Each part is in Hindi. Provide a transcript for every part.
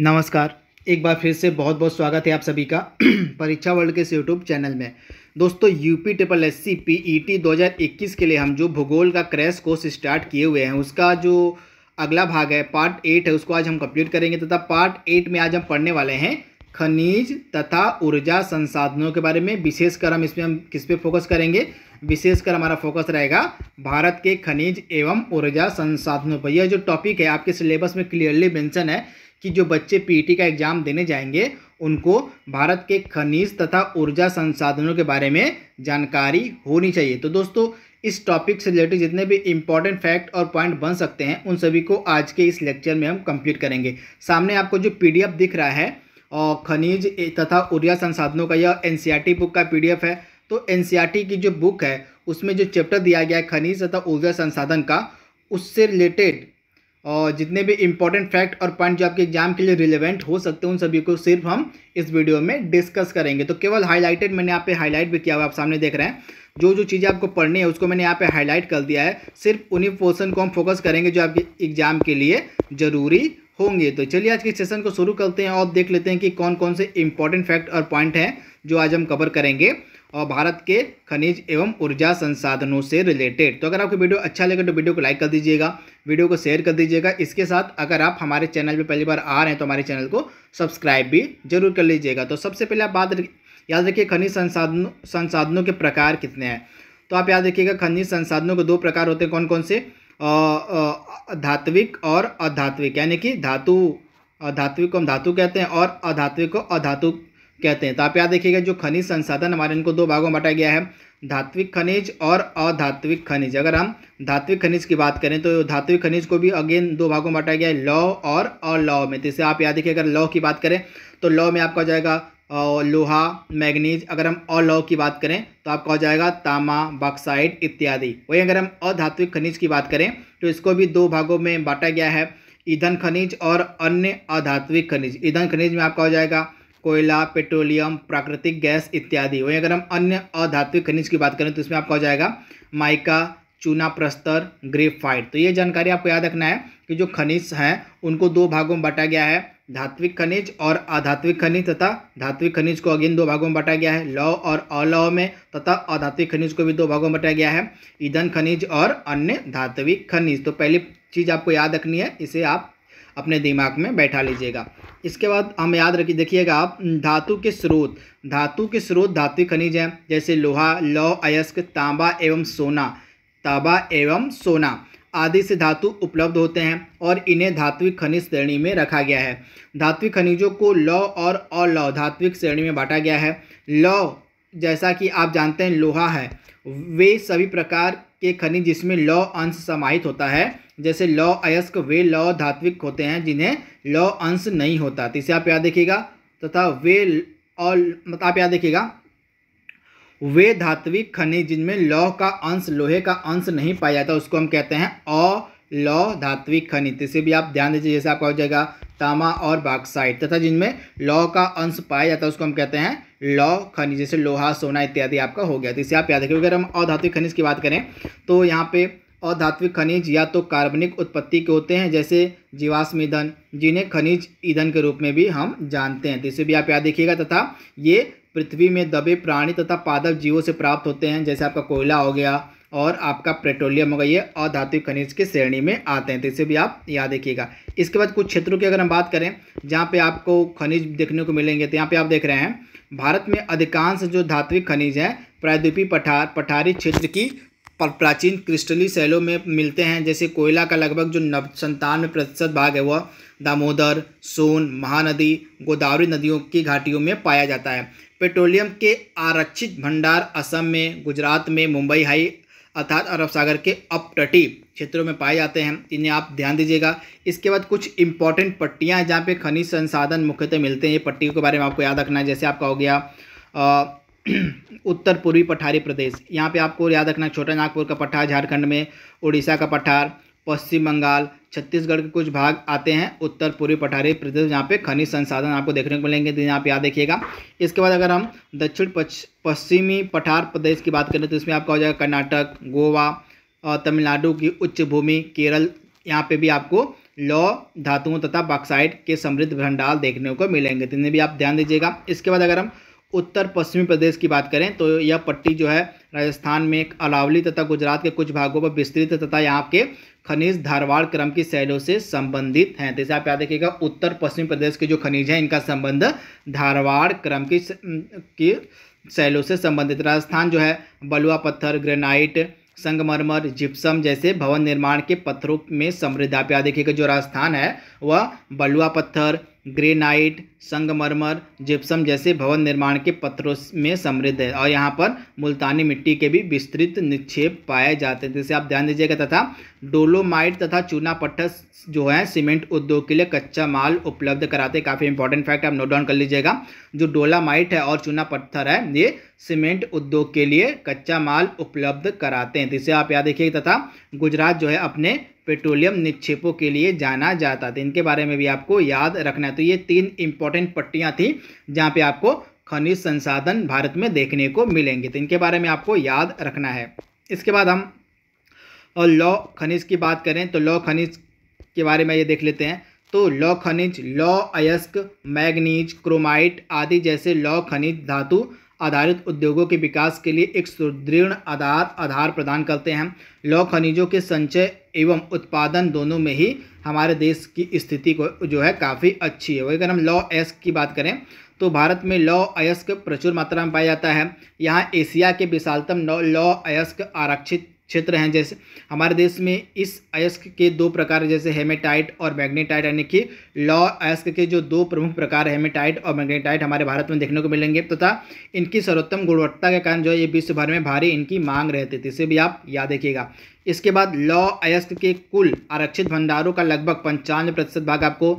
नमस्कार एक बार फिर से बहुत बहुत स्वागत है आप सभी का परीक्षा वर्ल्ड के इस यूट्यूब चैनल में दोस्तों UP triple S C P E T दो के लिए हम जो भूगोल का क्रैश कोर्स स्टार्ट किए हुए हैं उसका जो अगला भाग है पार्ट एट है उसको आज हम कंप्लीट करेंगे तथा पार्ट एट में आज हम पढ़ने वाले हैं खनिज तथा ऊर्जा संसाधनों के बारे में विशेषकर हम इसमें हम किस पे फोकस करेंगे विशेषकर हमारा फोकस रहेगा भारत के खनिज एवं ऊर्जा संसाधनों पर यह जो टॉपिक है आपके सिलेबस में क्लियरली मेंशन है कि जो बच्चे पीटी e का एग्ज़ाम देने जाएंगे उनको भारत के खनिज तथा ऊर्जा संसाधनों के बारे में जानकारी होनी चाहिए तो दोस्तों इस टॉपिक से रिलेटेड जितने भी इंपॉर्टेंट फैक्ट और पॉइंट बन सकते हैं उन सभी को आज के इस लेक्चर में हम कंप्लीट करेंगे सामने आपको जो पी दिख रहा है और खनिज तथा ऊर्जा संसाधनों का यह एन बुक e का पी है तो एन e की जो बुक है उसमें जो चैप्टर दिया गया है खनिज तथा ऊर्जा संसाधन का उससे रिलेटेड और जितने भी इम्पॉर्टेंट फैक्ट और पॉइंट जो आपके एग्जाम के लिए रिलेवेंट हो सकते हैं उन सभी को सिर्फ हम इस वीडियो में डिस्कस करेंगे तो केवल हाईलाइटेड मैंने यहाँ पे हाईलाइट भी किया हुआ आप सामने देख रहे हैं जो जो चीज़ें आपको पढ़नी है उसको मैंने यहाँ पे हाईलाइट कर दिया है सिर्फ उन्हीं पोर्सन को हम फोकस करेंगे जो आपके एग्जाम के लिए ज़रूरी होंगे तो चलिए आज के सेशन को शुरू करते हैं और देख लेते हैं कि कौन कौन से इंपॉर्टेंट फैक्ट और पॉइंट हैं जो आज हम कवर करेंगे और भारत के खनिज एवं ऊर्जा संसाधनों से रिलेटेड तो अगर आपको वीडियो अच्छा लगे तो वीडियो को लाइक कर दीजिएगा वीडियो को शेयर कर दीजिएगा इसके साथ अगर आप हमारे चैनल पर पहली बार आ रहे हैं तो हमारे चैनल को सब्सक्राइब भी जरूर कर लीजिएगा तो सबसे पहले आप बात याद रखिए खनिज संसाधन संसाधनों के प्रकार कितने हैं तो आप याद रखिएगा खनिज संसाधनों के दो प्रकार होते हैं कौन कौन से धात्विक और अधात्विक यानी कि धातु धात्विक को हम धातु कहते हैं और अधात्विक को अधातु कहते हैं तो आप याद देखिएगा जो खनिज संसाधन हमारे इनको दो भागों में बांटा गया है धात्विक खनिज और अधात्विक खनिज अगर हम धात्विक खनिज की बात करें तो धात्विक खनिज को भी अगेन दो भागों में बांटा गया है लौ और अलौ में जैसे तो आप याद देखिए अगर लौ की बात करें तो लौ में आपका हो जाएगा लोहा मैग्नीज अगर हम अलौ की बात करें तो आपका हो जाएगा तामा बॉक्साइड इत्यादि वही अगर हम अधात्विक खनिज की बात करें तो इसको भी दो भागों में बांटा गया है ईंधन खनिज और अन्य अधात्विक खनिज ईंधन खनिज में आपका हो जाएगा कोयला पेट्रोलियम प्राकृतिक गैस इत्यादि वहीं अगर हम अन्य अधात्विक खनिज की बात करें तो इसमें आपका हो जाएगा माइका चूना प्रस्तर ग्रेफाइट तो ये जानकारी आपको याद रखना है कि जो खनिज हैं उनको दो भागों में बांटा गया है धात्विक खनिज और अधात्विक खनिज तथा धात्विक खनिज को अगेन दो भागों में बांटा गया है लौ और अलौ में तथा अधात्विक खनिज को भी दो भागों में बांटा गया है ईंधन खनिज और अन्य धात्विक खनिज तो पहली चीज़ आपको याद रखनी है इसे आप अपने दिमाग में बैठा लीजिएगा इसके बाद हम याद रखिए देखिएगा आप धातु के स्रोत धातु के स्रोत धातु खनिज हैं जैसे लोहा लौ अयस्क तांबा एवं सोना तांबा एवं सोना आदि से धातु उपलब्ध होते हैं और इन्हें धात्विक खनिज श्रेणी में रखा गया है धात्विक खनिजों को लौ और अलौ धात्विक श्रेणी में बांटा गया है लौ जैसा कि आप जानते हैं लोहा है वे सभी प्रकार के खनिज जिसमें लौ अंश समाहित होता है जैसे लौ अयस्क वे लौ धात्विक होते हैं जिन्हें लौ अंश नहीं होता तो इसे आप याद देखिएगा तथा तो वे और मतलब आप याद देखिएगा वे धात्विक खनिज जिनमें लौह का अंश लोहे का अंश नहीं पाया जाता उसको हम कहते हैं अ लौ धात्विक खनिज इसे भी आप ध्यान दीजिए जैसे आपका हो जाएगा तामा और बाक्साइड तथा जिनमें लौह का अंश पाया जाता है उसको हम कहते हैं लौ खनिज जैसे लोहा सोना इत्यादि आपका हो गया तो इसे आप याद रखिए अगर हम अधात्विक खनिज की बात करें तो यहाँ पे अधात्विक खनिज या तो कार्बनिक उत्पत्ति के होते हैं जैसे जीवाश्म ईंधन जिन्हें खनिज ईंधन के रूप में भी हम जानते हैं जिसे तो भी आप याद देखिएगा तथा ये पृथ्वी में दबे प्राणी तथा पादप जीवों से प्राप्त होते हैं जैसे आपका कोयला हो गया और आपका पेट्रोलियम हो गया ये अधात्विक खनिज की श्रेणी में आते हैं तो इसे भी आप याद देखिएगा इसके बाद कुछ क्षेत्रों की अगर हम बात करें जहाँ पे आपको खनिज देखने को मिलेंगे तो यहाँ पे आप देख रहे हैं भारत में अधिकांश जो धात्विक खनिज हैं प्रायद्वीपी पठार पठारी क्षेत्र की प्राचीन क्रिस्टली शैलों में मिलते हैं जैसे कोयला का लगभग जो नव संतानवे प्रतिशत भाग है वह दामोदर सोन महानदी गोदावरी नदियों की घाटियों में पाया जाता है पेट्रोलियम के आरक्षित भंडार असम में गुजरात में मुंबई हाई अर्थात अरब सागर के अपटटी क्षेत्रों में पाए जाते हैं इन्हें आप ध्यान दीजिएगा इसके बाद कुछ इंपॉर्टेंट पट्टियाँ हैं जहाँ पर खनिज संसाधन मुख्यतः मिलते हैं ये पट्टियों के बारे में आपको याद रखना है जैसे आपका हो गया उत्तर पूर्वी पठारी प्रदेश यहाँ पे आपको याद रखना छोटा नागपुर का पठार झारखंड में उड़ीसा का पठार पश्चिम बंगाल छत्तीसगढ़ के कुछ भाग आते हैं उत्तर पूर्वी पठारी प्रदेश जहाँ पे खनिज संसाधन आपको देखने को मिलेंगे तो यहाँ पे याद देखिएगा इसके बाद अगर हम दक्षिण पश्चिमी पठार प्रदेश की बात करें तो इसमें आपका हो जाएगा कर्नाटक गोवा और तमिलनाडु की उच्च भूमि केरल यहाँ पे भी आपको लौ धातुओं तथा बॉक्साइड के समृद्ध भंडार देखने को मिलेंगे तो इन्हें भी आप ध्यान दीजिएगा इसके बाद अगर हम उत्तर पश्चिमी प्रदेश की बात करें तो यह पट्टी जो है राजस्थान में अलावली तथा गुजरात के कुछ भागों पर विस्तृत तथा यहाँ के खनिज धारवाड़ क्रम की शैलों से संबंधित हैं जैसे तो आप याद देखिएगा उत्तर पश्चिम प्रदेश के जो खनिज हैं इनका संबंध धारवाड़ क्रम की की शैलों से संबंधित राजस्थान जो है बलुआ पत्थर ग्रेनाइट संगमरमर जिप्सम जैसे भवन निर्माण के पत्थरों में समृद्ध आप यहाँ देखिएगा जो राजस्थान है वह बलुआ पत्थर ग्रेनाइट संगमरमर जिप्सम जैसे भवन निर्माण के पत्थरों में समृद्ध है और यहाँ पर मुल्तानी मिट्टी के भी विस्तृत निक्षेप पाए जाते हैं जैसे आप ध्यान दीजिएगा तथा डोलोमाइट तथा चूना पत्थर जो है सीमेंट उद्योग के लिए कच्चा माल उपलब्ध कराते काफ़ी इंपॉर्टेंट फैक्ट आप नोट डाउन कर लीजिएगा जो डोलामाइट है और चूना पत्थर है ये सीमेंट उद्योग के लिए कच्चा माल उपलब्ध कराते हैं जिसे तो आप याद देखिए तथा गुजरात जो है अपने पेट्रोलियम निक्षेपों के लिए जाना जाता था इनके बारे में भी आपको याद रखना है तो ये तीन इंपॉर्टेंट पट्टियाँ थी जहाँ पे आपको खनिज संसाधन भारत में देखने को मिलेंगे तो इनके बारे में आपको याद रखना है इसके बाद हम और लौ खनिज की बात करें तो लौ खनिज के बारे में ये देख लेते हैं तो लौ खनिज लौ अयस्क मैग्नीज क्रोमाइट आदि जैसे लौ खनिज धातु आधारित उद्योगों के विकास के लिए एक सुदृढ़ आधार आधार प्रदान करते हैं लौह खनिजों के संचय एवं उत्पादन दोनों में ही हमारे देश की स्थिति को जो है काफ़ी अच्छी है वही अगर हम लौ एस की बात करें तो भारत में लौ अयस्क प्रचुर मात्रा में पाया जाता है यहाँ एशिया के विशालतम लौ अयस्क आरक्षित क्षेत्र हैं जैसे हमारे देश में इस अयस्क के दो प्रकार जैसे हेमेटाइट और मैग्नेटाइट यानी कि लॉ अयस्क के जो दो प्रमुख प्रकार हेमेटाइट और मैग्नेटाइट हमारे भारत में देखने को मिलेंगे तथा तो इनकी सर्वोत्तम गुणवत्ता के कारण जो है ये विश्व भर में भारी इनकी मांग रहती थी इसे भी आप याद रखिएगा इसके बाद लॉ अयस्क के कुल आरक्षित भंडारों का लगभग पंचानवे प्रतिशत भाग आपको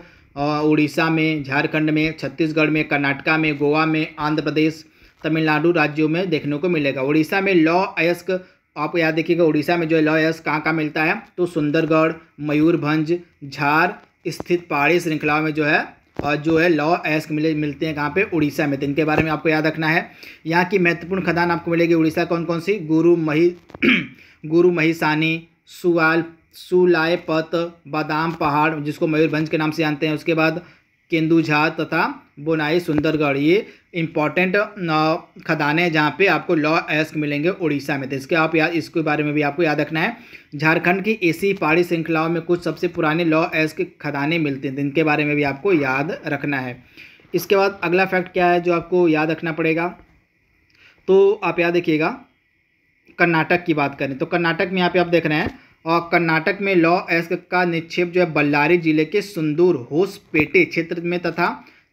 उड़ीसा में झारखंड में छत्तीसगढ़ में कर्नाटका में गोवा में आंध्र प्रदेश तमिलनाडु राज्यों में देखने को मिलेगा उड़ीसा में लॉ अयस्क आप याद देखिएगा उड़ीसा में जो लॉयस कहाँ कहाँ मिलता है तो सुंदरगढ़ मयूरभंज झार स्थित पहाड़ी श्रृंखलाओं में जो है और जो है लॉ एस्क मिले मिलते हैं कहाँ पे उड़ीसा में तो इनके बारे में आपको याद रखना है यहाँ की महत्वपूर्ण खदान आपको मिलेगी उड़ीसा कौन कौन सी गुरु मही गुरु महिसानी सुवाल सुलायपत बादाम पहाड़ जिसको मयूरभंज के नाम से जानते हैं उसके बाद केंदुझा तथा बुनाई सुंदरगढ़ ये इंपॉर्टेंट खदानें हैं जहाँ पे आपको लॉ एस्क मिलेंगे उड़ीसा में तो इसके आप याद इसके बारे में भी आपको याद रखना है झारखंड की एसी पहाड़ी श्रृंखलाओं में कुछ सबसे पुराने लॉ एस्क खदानें मिलते हैं तो इनके बारे में भी आपको याद रखना है इसके बाद अगला फैक्ट क्या है जो आपको याद रखना पड़ेगा तो आप याद रखिएगा कर्नाटक की बात करें तो कर्नाटक में यहाँ पे आप देख रहे हैं और कर्नाटक में लॉ एस्क का निक्षेप जो है बल्लारी जिले के सुंदूर होसपेटे क्षेत्र में तथा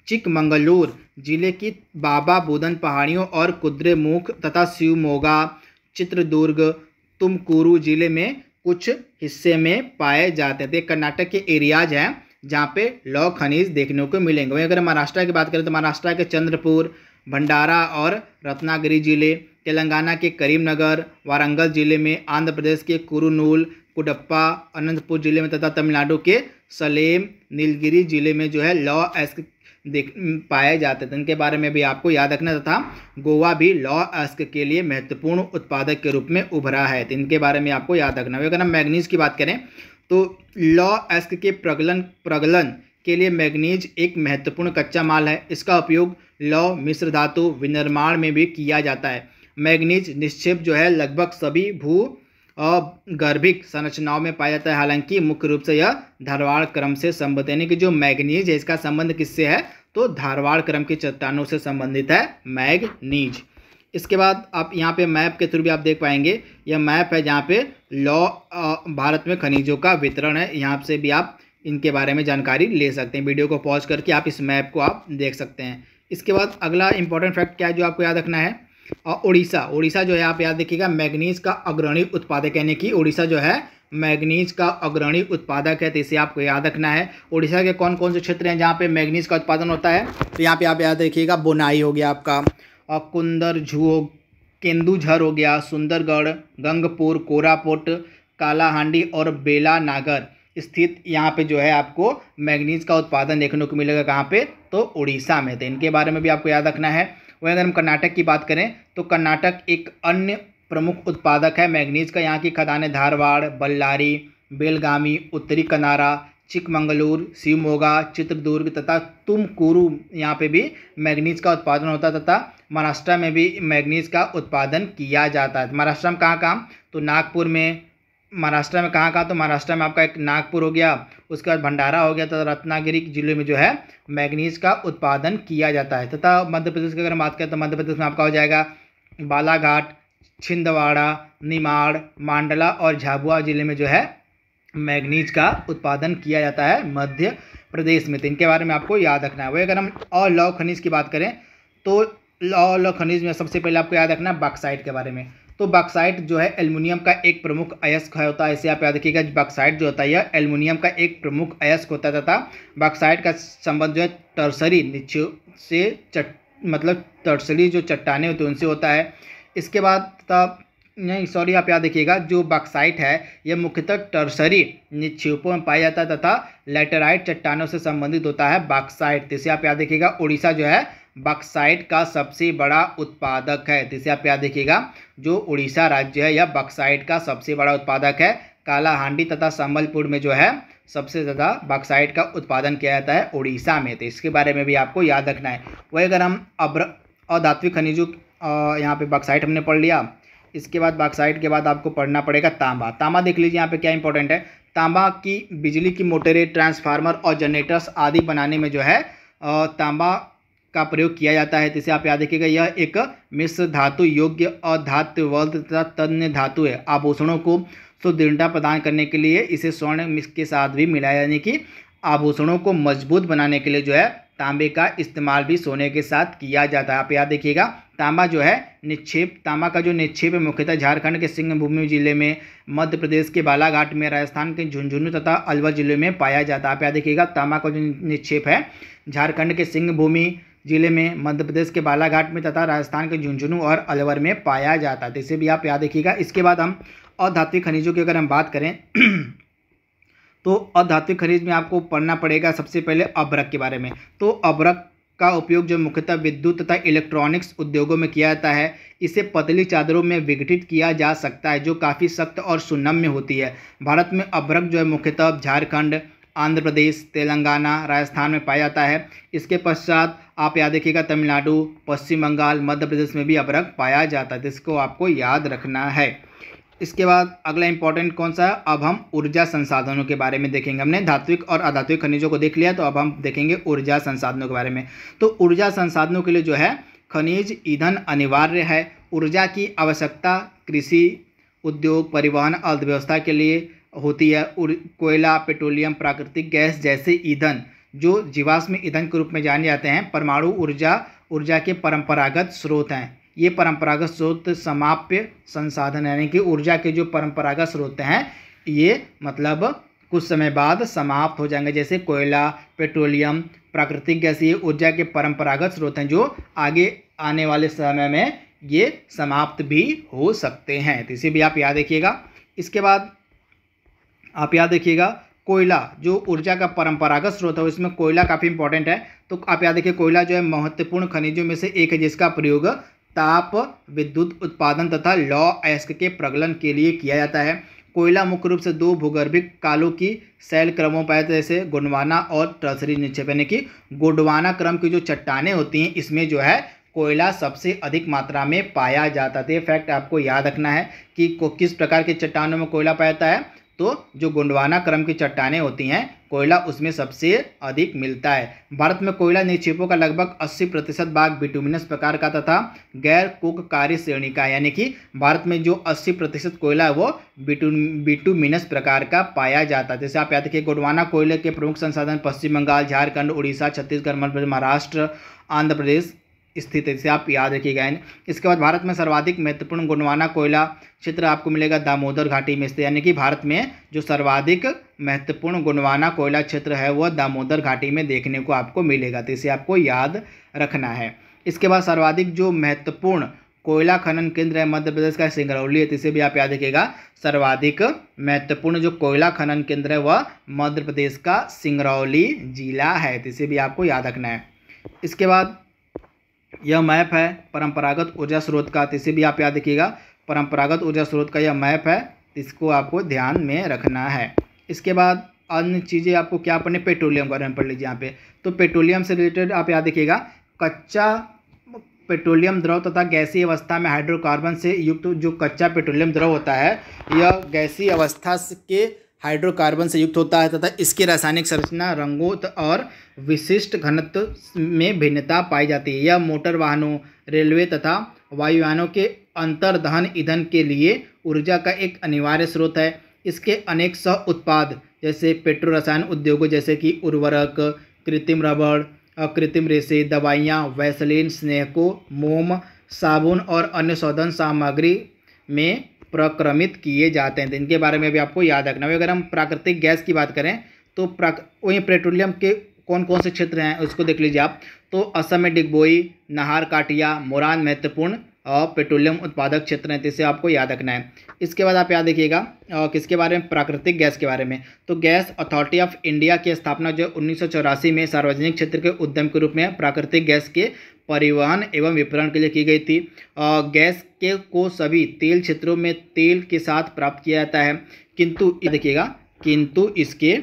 चिकमंगलूर जिले की बाबा बुदन पहाड़ियों और कुद्रेमुख तथा शिवमोगा चित्रदुर्ग तुमकुरु जिले में कुछ हिस्से में पाए जाते थे कर्नाटक के एरियाज हैं जहाँ पे लौ खनिज देखने को मिलेंगे वहीं अगर महाराष्ट्र की बात करें तो महाराष्ट्र के चंद्रपुर भंडारा और रत्नागिरी जिले तेलंगाना के करीमनगर वारंगल जिले में आंध्र प्रदेश के कुरुनूल कुडप्पा अनंतपुर जिले में तथा तमिलनाडु के सलेम नीलगिरी जिले में जो है लॉ एस्क देख पाए जाते थे इनके बारे में भी आपको याद रखना तथा गोवा भी लॉ एस्क के लिए महत्वपूर्ण उत्पादक के रूप में उभरा है तो इनके बारे में आपको याद रखना अगर हम मैगनीज की बात करें तो लॉ एस्क के प्रगलन प्रगलन के लिए मैग्नीज एक महत्वपूर्ण कच्चा माल है इसका उपयोग लौ मिश्र धातु विनिर्माण में भी किया जाता है मैग्नीज निक्षेप जो है लगभग सभी भू और गर्भिक संरचनाओं में पाया जाता है हालांकि मुख्य रूप से यह धारवाड़ क्रम से संबंधित यानी कि जो मैग्नीज है इसका संबंध किससे है तो धारवाड़ क्रम की चट्टानों से संबंधित है मैगनीज इसके बाद आप यहाँ पे मैप के थ्रू भी आप देख पाएंगे यह मैप है जहाँ पे लॉ भारत में खनिजों का वितरण है यहाँ से भी आप इनके बारे में जानकारी ले सकते हैं वीडियो को पॉज करके आप इस मैप को आप देख सकते हैं इसके बाद अगला इंपॉर्टेंट फैक्ट क्या है जो आपको याद रखना है और उड़ीसा उड़ीसा जो है आप याद देखिएगा मैग्नीज का अग्रणी उत्पादक यानी कि उड़ीसा जो है मैग्नीज का अग्रणी उत्पादक है तो इसे आपको याद रखना है उड़ीसा के कौन कौन से क्षेत्र हैं जहाँ पे मैग्नीज का उत्पादन होता है तो यहाँ पे आप याद रखिएगा बुनाई हो गया आपका और कुंदर झू केंदूझर हो गया सुंदरगढ़ गंगपुर कोरापुट कालाहांडी और बेला नागर स्थित यहाँ पे जो है आपको मैग्नीज का उत्पादन देखने को मिलेगा कहाँ पे तो उड़ीसा में तो इनके बारे में भी आपको याद रखना है वहीं अगर हम कर्नाटक की बात करें तो कर्नाटक एक अन्य प्रमुख उत्पादक है मैग्नीज का यहाँ की खदानें धारवाड़ बल्लारी बेलगामी उत्तरी कनारा चिकमंगलूर शिवमोगा चित्रदुर्ग तथा तुमकुरु यहाँ पे भी मैग्नीज का उत्पादन होता तथा महाराष्ट्र में भी मैग्नीज का उत्पादन किया जाता है महाराष्ट्र में कहाँ कहाँ तो नागपुर में महाराष्ट्र में कहाँ कहाँ तो महाराष्ट्र में आपका एक नागपुर हो गया उसके बाद भंडारा हो गया तथा रत्नागिरी जिले में जो है मैग्नीज का उत्पादन किया जाता है तथा मध्य प्रदेश की अगर बात करें तो मध्य प्रदेश में आपका हो जाएगा बालाघाट छिंदवाड़ा निमाड़ मांडला और झाबुआ जिले में जो है मैग्नीज का उत्पादन किया जाता है मध्य प्रदेश में तो इनके बारे में आपको याद रखना है वही अगर हम और लौ खनिज की बात करें तो लौ लौ खनिज में सबसे पहले आपको याद रखना है बाक्साइड के बारे में तो बॉक्साइट जो है एल्युमिनियम का एक प्रमुख अयस्क होता है इसे आप याद रखिएगा बॉक्साइट जो होता है यह एल्युमिनियम का एक प्रमुख अयस्क होता था बॉक्साइट का संबंध जो है टर्सरी नीचे से चट मतलब टर्सरी जो चट्टाने होती है उनसे होता है इसके बाद नहीं सॉरी आप याद देखिएगा जो बॉक्साइट है यह मुख्यतः टर्सरी निक्षेपों में पाया जाता है तथा लेटराइट चट्टानों से संबंधित होता है बॉक्साइट इसे आप याद देखिएगा उड़ीसा जो है बक्साइट का सबसे बड़ा उत्पादक है जिसे आप याद देखिएगा जो उड़ीसा राज्य है यह बक्साइट का सबसे बड़ा उत्पादक है कालाहांडी तथा संबलपुर में जो है सबसे ज़्यादा बक्साइट का उत्पादन किया जाता है उड़ीसा में तो इसके बारे में भी आपको याद रखना है वही अगर हम अब्र अधात्विक खनिजों यहाँ पर बक्साइट हमने पढ़ लिया इसके बाद बॉक्साइट के बाद आपको पढ़ना पड़ेगा तांबा तांबा देख लीजिए यहाँ पे क्या इंपॉर्टेंट है तांबा की बिजली की मोटरें ट्रांसफार्मर और जनरेटर्स आदि बनाने में जो है तांबा का प्रयोग किया जाता है जैसे आप याद रखिएगा यह एक मिश्र धातु योग्य अधातु वर्ग तथा तन्य धातु है आभूषणों को सुदृढ़ता प्रदान करने के लिए इसे स्वर्ण के साथ भी मिलाया यानी कि आभूषणों को मजबूत बनाने के लिए जो है तांबे का इस्तेमाल भी सोने के साथ किया जाता है आप याद देखिएगा तांबा जो है निक्षेप तांबा का जो निक्षेप है मुख्यतः झारखंड के सिंहभूमि जिले में मध्य प्रदेश के बालाघाट में राजस्थान के झुंझुनू तथा अलवर जिले में पाया जाता है आप याद देखिएगा तांबा का जो निक्षेप है झारखंड के सिंहभूमि जिले में मध्य प्रदेश के बालाघाट में तथा राजस्थान के झुंझुनू और अलवर में पाया जाता है तो इसे भी आप याद रखिएगा इसके बाद हम अधात्विक खनिजों की अगर हम बात करें तो अधात्विक खनिज में आपको पढ़ना पड़ेगा सबसे पहले अबरक के बारे में तो अबरक का उपयोग जो मुख्यतः विद्युत तथा इलेक्ट्रॉनिक्स उद्योगों में किया जाता है इसे पतली चादरों में विघटित किया जा सकता है जो काफ़ी सख्त और सुनम्य होती है भारत में अभ्रक जो है मुख्यतः झारखंड आंध्र प्रदेश तेलंगाना राजस्थान में पाया जाता है इसके पश्चात आप याद रखिएगा तमिलनाडु पश्चिम बंगाल मध्य प्रदेश में भी अबरक पाया जाता है जिसको आपको याद रखना है इसके बाद अगला इंपॉर्टेंट कौन सा है अब हम ऊर्जा संसाधनों के बारे में देखेंगे हमने धात्विक और अधात्विक खनिजों को देख लिया तो अब हम देखेंगे ऊर्जा संसाधनों के बारे में तो ऊर्जा संसाधनों के लिए जो है खनिज ईंधन अनिवार्य है ऊर्जा की आवश्यकता कृषि उद्योग परिवहन अर्थव्यवस्था के लिए होती है कोयला पेट्रोलियम प्राकृतिक गैस जैसे ईंधन जो जीवाश्म ईंधन के रूप में जाने जाते हैं परमाणु ऊर्जा ऊर्जा के परंपरागत स्रोत हैं ये परंपरागत स्रोत समाप्य संसाधन यानी कि ऊर्जा के जो परंपरागत स्रोत हैं ये मतलब कुछ समय बाद समाप्त हो जाएंगे जैसे कोयला पेट्रोलियम प्राकृतिक गैस ये ऊर्जा के परंपरागत स्रोत हैं जो आगे आने वाले समय में ये समाप्त भी हो सकते हैं तो इसे भी आप याद रखिएगा इसके बाद आप याद रखिएगा कोयला जो ऊर्जा का परंपरागत स्रोत है इसमें कोयला काफ़ी इंपॉर्टेंट है तो आप याद देखिए कोयला जो है महत्वपूर्ण खनिजों में से एक है जिसका प्रयोग ताप विद्युत उत्पादन तथा लौ अयस्क के प्रगलन के लिए किया जाता है कोयला मुख्य रूप से दो भूगर्भिक कालों की शैल क्रमों पर जैसे गुंडवाना और ट्रसरी निक्षेप यानी कि गुंडवाना क्रम की जो चट्टाने होती हैं इसमें जो है कोयला सबसे अधिक मात्रा में पाया जाता था फैक्ट तो आपको याद रखना है कि किस प्रकार के चट्टानों में कोयला पाया जाता है तो जो गोंडवाना क्रम की चट्टाने होती हैं कोयला उसमें सबसे अधिक मिलता है भारत में कोयला निक्षेपों का लगभग 80 प्रतिशत भाग बिटुमिनस प्रकार का तथा गैर कुककारी श्रेणी का यानी कि भारत में जो 80 प्रतिशत कोयला है वो बिटू बिटुमिनस प्रकार का पाया जाता है जैसे आप याद देखिए गोंडवाना कोयले के प्रमुख संसाधन पश्चिम बंगाल झारखंड उड़ीसा छत्तीसगढ़ मध्य महाराष्ट्र आंध्र प्रदेश स्थित है इसे आप याद रखिएगा इसके बाद भारत में सर्वाधिक महत्वपूर्ण गुणवाना कोयला क्षेत्र आपको मिलेगा दामोदर घाटी में स्थित यानी कि भारत में जो सर्वाधिक महत्वपूर्ण गुणवाना कोयला क्षेत्र है वह दामोदर घाटी में देखने को आपको मिलेगा तो इसे आपको याद रखना है इसके बाद सर्वाधिक जो महत्वपूर्ण कोयला खनन केंद्र है मध्य प्रदेश का सिंगरौली है तो इसे भी आप याद रखिएगा सर्वाधिक महत्वपूर्ण जो कोयला खनन केंद्र है वह मध्य प्रदेश का सिंगरौली जिला है तो इसे भी आपको याद रखना है इसके बाद यह मैप है परंपरागत ऊर्जा स्रोत का इसे भी आप याद रखिएगा परंपरागत ऊर्जा स्रोत का यह मैप है इसको आपको ध्यान में रखना है इसके बाद अन्य चीज़ें आपको क्या पढ़ने पेट्रोलियम बारे में पढ़ लीजिए यहाँ पे तो पेट्रोलियम से रिलेटेड आप याद देखिएगा कच्चा पेट्रोलियम द्रव तथा गैसीय अवस्था में हाइड्रोकार्बन से युक्त जो कच्चा पेट्रोलियम द्रव होता है यह गैसीय अवस्था के हाइड्रोकार्बन से युक्त होता है तथा इसकी रासायनिक संरचना रंगों और विशिष्ट घनत्व में भिन्नता पाई जाती है यह मोटर वाहनों रेलवे तथा वायुयानों के अंतर्दहन ईंधन के लिए ऊर्जा का एक अनिवार्य स्रोत है इसके अनेक सह उत्पाद जैसे पेट्रो रसायन उद्योगों जैसे कि उर्वरक कृत्रिम रबड़ अकृत्रिम रेसे दवाइयाँ वैसलिन स्नेहको मोम साबुन और अन्य शोधन सामग्री में प्रक्रमित किए जाते हैं तो इनके बारे में भी आपको याद रखना है अगर हम प्राकृतिक गैस की बात करें तो वहीं पेट्रोलियम के कौन कौन से क्षेत्र हैं उसको देख लीजिए आप तो असम में डिगबोई नहार काटिया मोरान महत्वपूर्ण और पेट्रोलियम उत्पादक क्षेत्र हैं जिसे तो आपको याद रखना है इसके बाद आप याद रखिएगा किसके बारे में प्राकृतिक गैस के बारे में तो गैस अथॉरिटी ऑफ इंडिया की स्थापना जो उन्नीस में सार्वजनिक क्षेत्र के उद्यम के रूप में प्राकृतिक गैस के परिवहन एवं विपणन के लिए की गई थी गैस के को सभी तेल क्षेत्रों में तेल के साथ प्राप्त किया जाता है किंतु देखिएगा किंतु इसके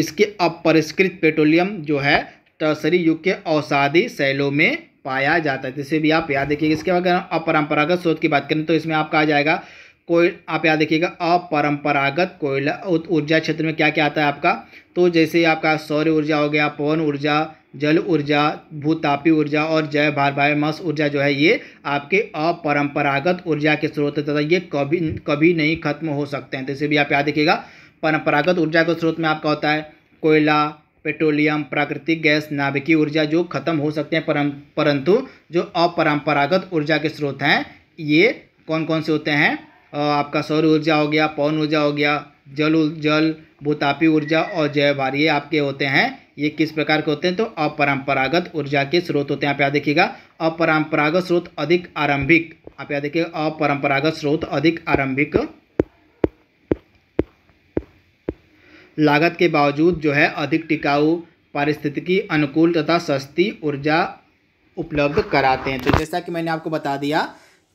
इसके अपरिष्कृत पेट्रोलियम जो है तसरी युग के औसादी शैलों में पाया जाता है जैसे भी आप याद देखिएगा इसके अगर अपरंपरागत स्रोत की बात करें तो इसमें आपका आ जाएगा कोई आप याद देखिएगा अपरंपरागत कोयला ऊर्जा क्षेत्र में क्या क्या आता है आपका तो जैसे आपका सौर्य ऊर्जा हो गया पवन ऊर्जा जल ऊर्जा भूतापी ऊर्जा और जय भार बायोमास ऊर्जा जो है ये आपके अपरंपरागत ऊर्जा के स्रोत तथा ये कभी कभी नहीं खत्म हो सकते हैं जैसे तो भी आप याद रखिएगा परंपरागत ऊर्जा के स्रोत में आपका होता है कोयला पेट्रोलियम प्राकृतिक गैस नाभिकीय ऊर्जा जो खत्म हो सकते हैं परम परंतु जो अपरंपरागत ऊर्जा के स्रोत हैं ये कौन कौन से होते हैं आपका सौर ऊर्जा हो गया पवन ऊर्जा हो गया जल जल भूतापी ऊर्जा और जय भारी ये आपके होते हैं ये किस प्रकार के होते हैं तो अपरंपरागत ऊर्जा के स्रोत होते हैं आप याद देखिएगा अपरंपरागत स्रोत अधिक आरंभिक आप याद देखिए अपरंपरागत स्रोत अधिक आरंभिक लागत के बावजूद जो है अधिक टिकाऊ पारिस्थितिकी अनुकूल तथा सस्ती ऊर्जा उपलब्ध कराते हैं तो जैसा कि मैंने आपको बता दिया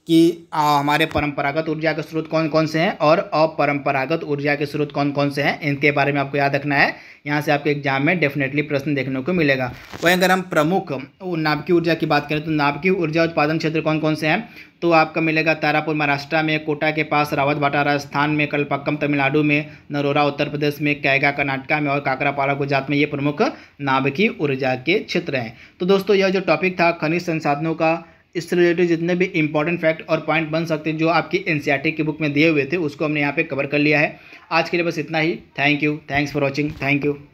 कि आ, हमारे परंपरागत ऊर्जा के स्रोत कौन कौन से हैं और अपरंपरागत ऊर्जा के स्रोत कौन कौन से हैं इनके बारे में आपको याद रखना है यहाँ से आपके एग्जाम में डेफिनेटली प्रश्न देखने को मिलेगा वहीं अगर हम प्रमुख नाभिकीय ऊर्जा की बात करें तो नाभिकीय ऊर्जा उत्पादन क्षेत्र कौन कौन से हैं तो आपका मिलेगा तारापुर महाराष्ट्र में कोटा के पास रावत भाटा राजस्थान में कलपक्कम तमिलनाडु में नरोरा उत्तर प्रदेश में कैगा कर्नाटका में और काकरापाड़ा गुजरात में ये प्रमुख नाभिकीय ऊर्जा के क्षेत्र हैं तो दोस्तों यह जो टॉपिक था खनिज संसाधनों का इससे रिलेटेड जितने भी इंपॉर्टेंट फैक्ट और पॉइंट बन सकते हैं जो आपकी एन e की बुक में दिए हुए थे उसको हमने यहाँ पे कवर कर लिया है आज के लिए बस इतना ही thank you thanks for watching thank you